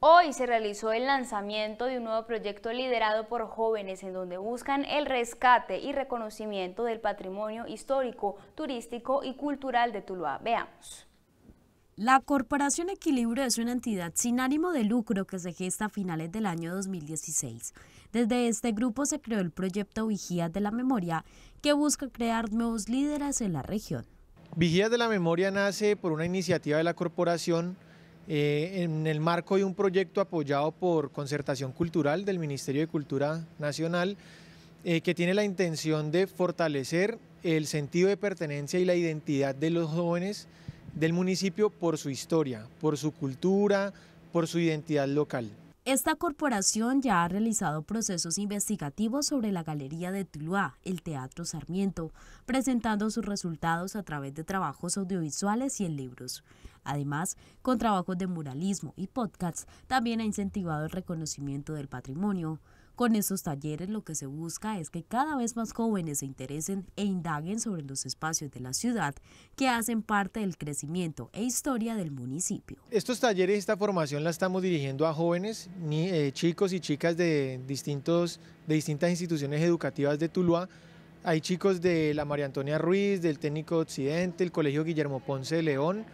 Hoy se realizó el lanzamiento de un nuevo proyecto liderado por jóvenes en donde buscan el rescate y reconocimiento del patrimonio histórico, turístico y cultural de Tuluá. Veamos. La Corporación Equilibrio es una entidad sin ánimo de lucro que se gesta a finales del año 2016. Desde este grupo se creó el proyecto Vigías de la Memoria, que busca crear nuevos líderes en la región. Vigías de la Memoria nace por una iniciativa de la corporación eh, en el marco de un proyecto apoyado por Concertación Cultural del Ministerio de Cultura Nacional, eh, que tiene la intención de fortalecer el sentido de pertenencia y la identidad de los jóvenes del municipio por su historia, por su cultura, por su identidad local. Esta corporación ya ha realizado procesos investigativos sobre la Galería de Tuluá, el Teatro Sarmiento, presentando sus resultados a través de trabajos audiovisuales y en libros. Además, con trabajos de muralismo y podcasts, también ha incentivado el reconocimiento del patrimonio. Con estos talleres lo que se busca es que cada vez más jóvenes se interesen e indaguen sobre los espacios de la ciudad que hacen parte del crecimiento e historia del municipio. Estos talleres, esta formación la estamos dirigiendo a jóvenes, ni, eh, chicos y chicas de, de distintas instituciones educativas de Tuluá. Hay chicos de la María Antonia Ruiz, del Técnico Occidente, el Colegio Guillermo Ponce de León,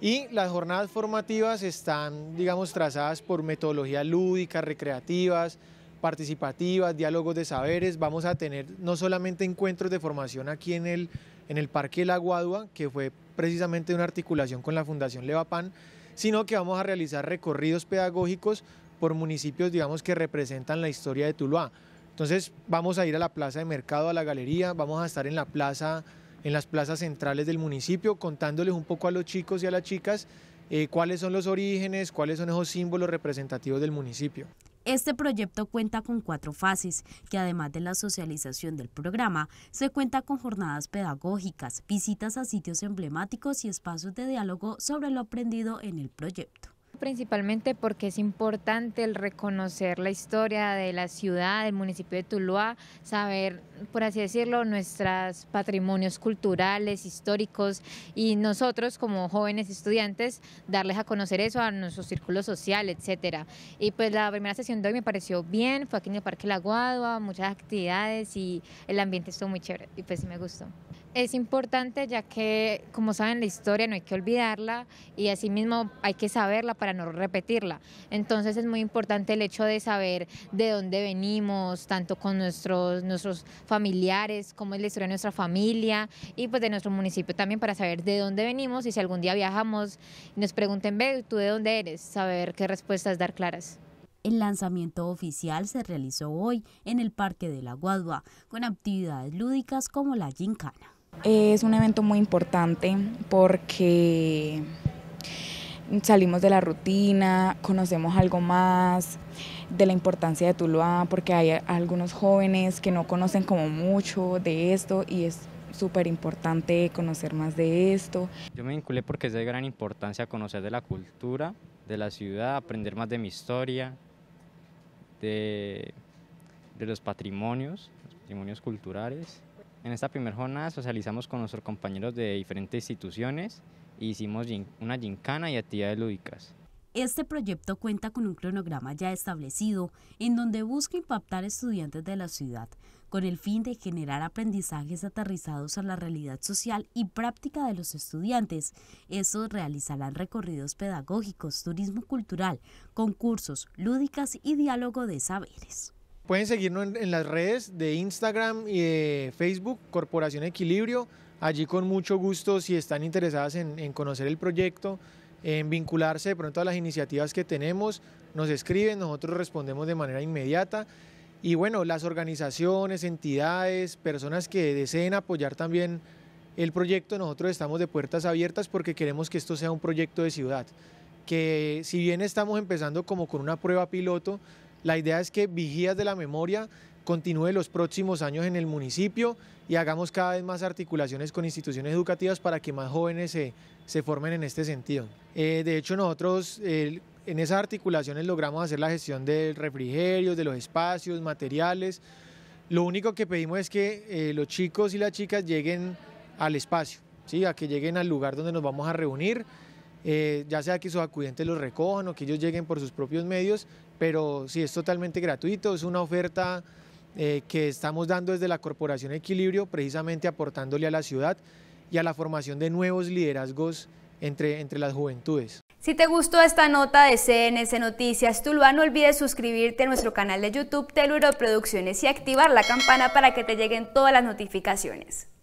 y las jornadas formativas están, digamos, trazadas por metodologías lúdicas, recreativas, participativas, diálogos de saberes. Vamos a tener no solamente encuentros de formación aquí en el, en el Parque La Guadua, que fue precisamente una articulación con la Fundación Levapán, sino que vamos a realizar recorridos pedagógicos por municipios, digamos, que representan la historia de Tuluá. Entonces vamos a ir a la plaza de mercado, a la galería, vamos a estar en la plaza en las plazas centrales del municipio, contándoles un poco a los chicos y a las chicas eh, cuáles son los orígenes, cuáles son esos símbolos representativos del municipio. Este proyecto cuenta con cuatro fases, que además de la socialización del programa, se cuenta con jornadas pedagógicas, visitas a sitios emblemáticos y espacios de diálogo sobre lo aprendido en el proyecto principalmente porque es importante el reconocer la historia de la ciudad, del municipio de Tuluá, saber, por así decirlo, nuestros patrimonios culturales, históricos y nosotros como jóvenes estudiantes darles a conocer eso a nuestro círculo social, etcétera. Y pues la primera sesión de hoy me pareció bien, fue aquí en el Parque La Guadua, muchas actividades y el ambiente estuvo muy chévere y pues sí me gustó es importante ya que, como saben, la historia no hay que olvidarla y asimismo hay que saberla para no repetirla. Entonces es muy importante el hecho de saber de dónde venimos, tanto con nuestros, nuestros familiares, cómo es la historia de nuestra familia y pues de nuestro municipio también para saber de dónde venimos y si algún día viajamos y nos pregunten, ve, ¿tú de dónde eres? Saber qué respuestas dar claras. El lanzamiento oficial se realizó hoy en el Parque de la Guadua con actividades lúdicas como la gincana. Es un evento muy importante porque salimos de la rutina, conocemos algo más de la importancia de Tuluá, porque hay algunos jóvenes que no conocen como mucho de esto y es súper importante conocer más de esto. Yo me vinculé porque es de gran importancia conocer de la cultura, de la ciudad, aprender más de mi historia, de, de los patrimonios, los patrimonios culturales en esta primera jornada socializamos con nuestros compañeros de diferentes instituciones e hicimos una gincana y actividades lúdicas. Este proyecto cuenta con un cronograma ya establecido en donde busca impactar estudiantes de la ciudad con el fin de generar aprendizajes aterrizados a la realidad social y práctica de los estudiantes. Estos realizarán recorridos pedagógicos, turismo cultural, concursos, lúdicas y diálogo de saberes. Pueden seguirnos en, las redes de Instagram y de Facebook, Corporación Equilibrio. Allí con mucho gusto, si están interesadas en, en conocer el proyecto, en vincularse de pronto a las iniciativas que tenemos, nos escriben, nosotros respondemos de manera inmediata. Y bueno, las organizaciones, entidades, personas que deseen apoyar también el proyecto, nosotros estamos de puertas abiertas porque queremos que esto sea un proyecto de ciudad, que si bien estamos empezando como con una prueba piloto, la idea es que Vigías de la Memoria continúe los próximos años en el municipio y hagamos cada vez más articulaciones con instituciones educativas para que más jóvenes se, formen en este sentido. Eh, de hecho, nosotros en esas articulaciones logramos hacer la gestión del refrigerio, de los espacios, materiales. Lo único que pedimos es que eh, los chicos y las chicas lleguen al espacio, ¿sí? a que lleguen al lugar donde nos vamos a reunir. Eh, ya sea que sus acudientes los recojan o que ellos lleguen por sus propios medios, pero sí es totalmente gratuito, es una oferta eh, que estamos dando desde la Corporación Equilibrio, precisamente aportándole a la ciudad y a la formación de nuevos liderazgos entre, las juventudes. Si te gustó esta nota de CNS, Noticias Tuluá, no olvides suscribirte a nuestro canal de YouTube Teluro Producciones y activar la campana para que te lleguen todas las notificaciones.